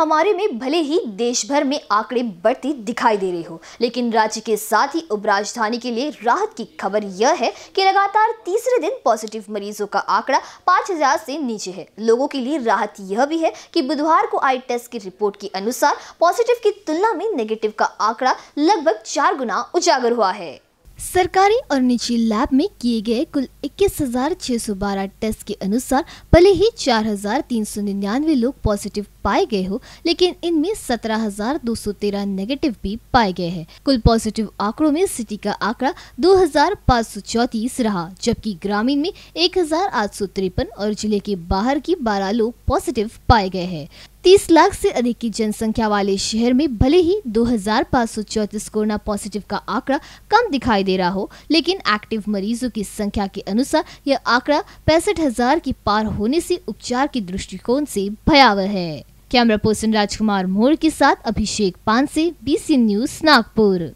महामारी में भले ही देश भर में आंकड़े बढ़ती दिखाई दे रहे हो लेकिन राज्य के साथ ही उपराजधानी के लिए राहत की खबर यह है कि लगातार तीसरे दिन पॉजिटिव मरीजों का आंकड़ा पांच हजार से नीचे है लोगों के लिए राहत यह भी है कि बुधवार को आई टेस्ट की रिपोर्ट के अनुसार पॉजिटिव की तुलना में नेगेटिव का आंकड़ा लगभग चार गुना उजागर हुआ है सरकारी और निजी लैब में किए गए कुल इक्कीस हजार छह सौ बारह टेस्ट के अनुसार भले ही चार हजार तीन सौ निन्यानवे लोग पॉजिटिव पाए गए हो लेकिन इनमें सत्रह हजार दो सौ तेरह नेगेटिव भी पाए गए हैं कुल पॉजिटिव आंकड़ों में सिटी का आंकड़ा दो हजार पाँच सौ चौतीस रहा जबकि ग्रामीण में एक हजार आठ सौ तिरपन और जिले के बाहर की बारह लोग पॉजिटिव पाए गए हैं तीस लाख से अधिक की जनसंख्या वाले शहर में भले ही दो कोरोना पॉजिटिव का आंकड़ा कम दिखाई दे रहा हो लेकिन एक्टिव मरीजों की संख्या के अनुसार यह आंकड़ा पैंसठ हजार की पार होने से उपचार के दृष्टिकोण से भयावह है कैमरा पर्सन राजकुमार मोर के साथ अभिषेक पान से बीसी न्यूज नागपुर